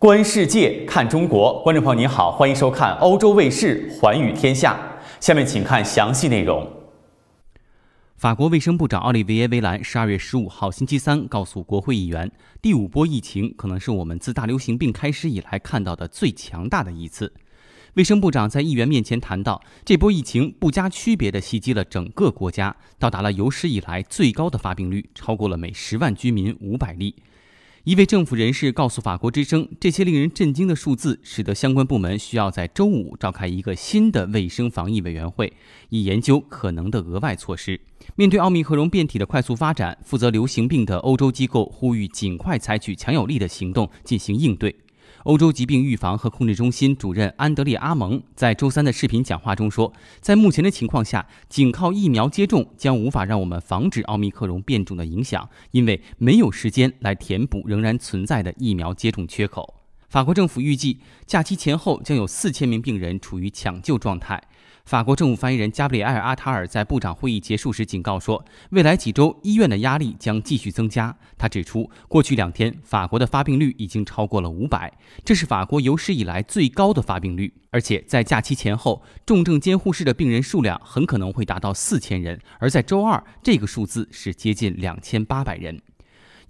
观世界，看中国。观众朋友您好，欢迎收看欧洲卫视《寰宇天下》。下面请看详细内容。法国卫生部长奥利维耶·维兰十二月十五号星期三告诉国会议员，第五波疫情可能是我们自大流行病开始以来看到的最强大的一次。卫生部长在议员面前谈到，这波疫情不加区别的袭击了整个国家，到达了有史以来最高的发病率，超过了每十万居民五百例。一位政府人士告诉法国之声，这些令人震惊的数字使得相关部门需要在周五召开一个新的卫生防疫委员会，以研究可能的额外措施。面对奥密克戎变体的快速发展，负责流行病的欧洲机构呼吁尽快采取强有力的行动进行应对。欧洲疾病预防和控制中心主任安德烈·阿蒙在周三的视频讲话中说，在目前的情况下，仅靠疫苗接种将无法让我们防止奥密克戎变种的影响，因为没有时间来填补仍然存在的疫苗接种缺口。法国政府预计，假期前后将有四千名病人处于抢救状态。法国政府发言人加布里埃尔·阿塔尔在部长会议结束时警告说，未来几周医院的压力将继续增加。他指出，过去两天法国的发病率已经超过了五百，这是法国有史以来最高的发病率。而且在假期前后，重症监护室的病人数量很可能会达到四千人，而在周二这个数字是接近两千八百人。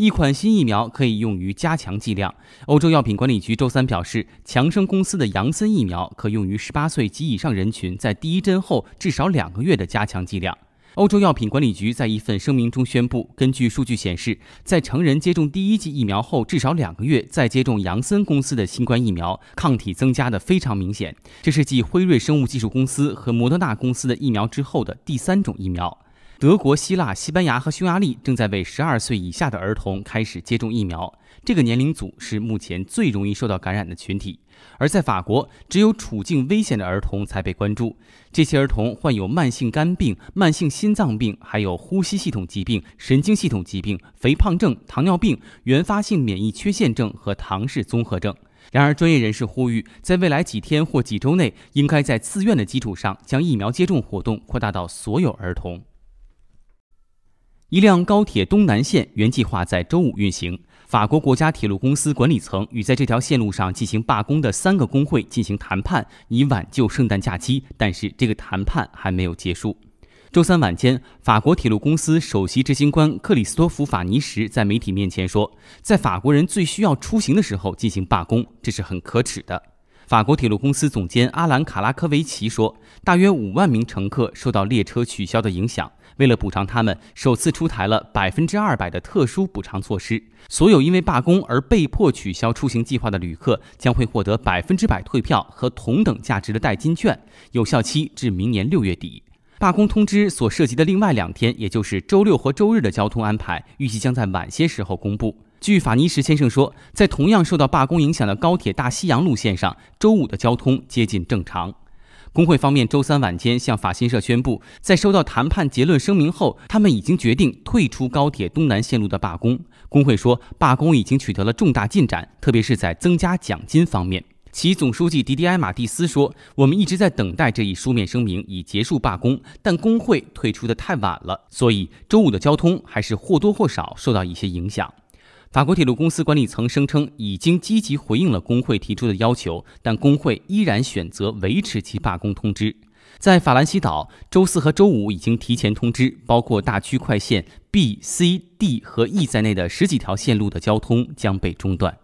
一款新疫苗可以用于加强剂量。欧洲药品管理局周三表示，强生公司的杨森疫苗可用于18岁及以上人群在第一针后至少两个月的加强剂量。欧洲药品管理局在一份声明中宣布，根据数据显示，在成人接种第一剂疫苗后至少两个月再接种杨森公司的新冠疫苗，抗体增加的非常明显。这是继辉瑞生物技术公司和摩德纳公司的疫苗之后的第三种疫苗。德国、希腊、西班牙和匈牙利正在为十二岁以下的儿童开始接种疫苗。这个年龄组是目前最容易受到感染的群体。而在法国，只有处境危险的儿童才被关注。这些儿童患有慢性肝病、慢性心脏病，还有呼吸系统疾病、神经系统疾病、肥胖症、糖尿病、原发性免疫缺陷症和唐氏综合症。然而，专业人士呼吁，在未来几天或几周内，应该在自愿的基础上，将疫苗接种活动扩大到所有儿童。一辆高铁东南线原计划在周五运行。法国国家铁路公司管理层与在这条线路上进行罢工的三个工会进行谈判，以挽救圣诞假期。但是这个谈判还没有结束。周三晚间，法国铁路公司首席执行官克里斯托弗·法尼什在媒体面前说：“在法国人最需要出行的时候进行罢工，这是很可耻的。”法国铁路公司总监阿兰·卡拉科维奇说：“大约五万名乘客受到列车取消的影响。”为了补偿他们，首次出台了百分之二百的特殊补偿措施。所有因为罢工而被迫取消出行计划的旅客将会获得百分之百退票和同等价值的代金券，有效期至明年六月底。罢工通知所涉及的另外两天，也就是周六和周日的交通安排，预计将在晚些时候公布。据法尼什先生说，在同样受到罢工影响的高铁大西洋路线上，周五的交通接近正常。工会方面周三晚间向法新社宣布，在收到谈判结论声明后，他们已经决定退出高铁东南线路的罢工。工会说，罢工已经取得了重大进展，特别是在增加奖金方面。其总书记迪迪埃·马蒂斯说：“我们一直在等待这一书面声明以结束罢工，但工会退出的太晚了，所以周五的交通还是或多或少受到一些影响。”法国铁路公司管理层声称已经积极回应了工会提出的要求，但工会依然选择维持其罢工通知。在法兰西岛，周四和周五已经提前通知，包括大区快线 B、C、D 和 E 在内的十几条线路的交通将被中断。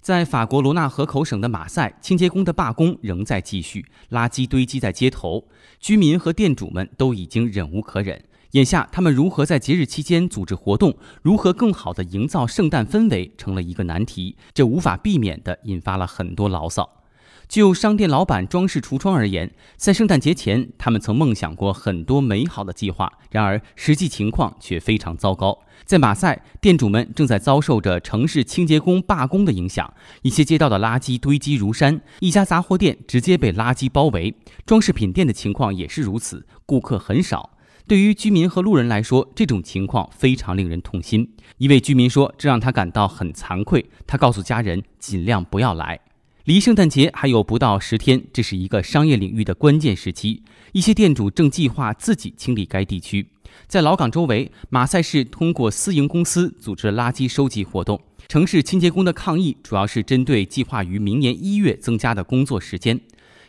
在法国罗纳河口省的马赛，清洁工的罢工仍在继续，垃圾堆积在街头，居民和店主们都已经忍无可忍。眼下，他们如何在节日期间组织活动，如何更好地营造圣诞氛围，成了一个难题。这无法避免地引发了很多牢骚。就商店老板装饰橱窗而言，在圣诞节前，他们曾梦想过很多美好的计划，然而实际情况却非常糟糕。在马赛，店主们正在遭受着城市清洁工罢工的影响，一些街道的垃圾堆积如山，一家杂货店直接被垃圾包围，装饰品店的情况也是如此，顾客很少。对于居民和路人来说，这种情况非常令人痛心。一位居民说：“这让他感到很惭愧。”他告诉家人：“尽量不要来。”离圣诞节还有不到十天，这是一个商业领域的关键时期。一些店主正计划自己清理该地区。在老港周围，马赛市通过私营公司组织垃圾收集活动。城市清洁工的抗议主要是针对计划于明年一月增加的工作时间。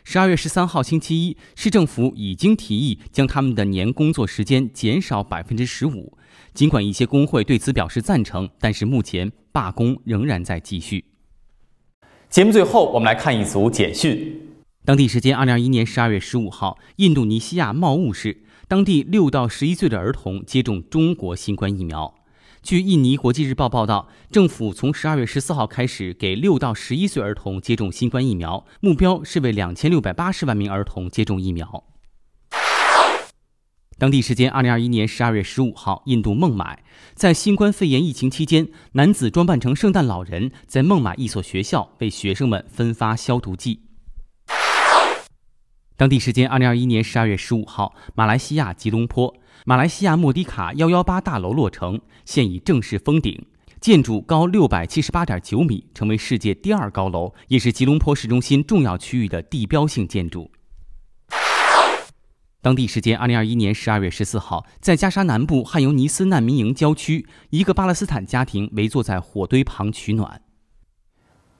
十二月十三号星期一，市政府已经提议将他们的年工作时间减少百分之十五。尽管一些工会对此表示赞成，但是目前罢工仍然在继续。节目最后，我们来看一组简讯：当地时间二零二一年十二月十五号，印度尼西亚茂物市，当地六到十一岁的儿童接种中国新冠疫苗。据印尼国际日报报道，政府从十二月十四号开始给六到十一岁儿童接种新冠疫苗，目标是为两千六百八十万名儿童接种疫苗。当地时间二零二一年十二月十五号，印度孟买在新冠肺炎疫情期间，男子装扮成圣诞老人，在孟买一所学校为学生们分发消毒剂。当地时间2021年12月15号，马来西亚吉隆坡，马来西亚莫迪卡118大楼落成，现已正式封顶。建筑高678.9米，成为世界第二高楼，也是吉隆坡市中心重要区域的地标性建筑。当地时间2021年12月14号，在加沙南部汉尤尼斯难民营郊区，一个巴勒斯坦家庭围坐在火堆旁取暖。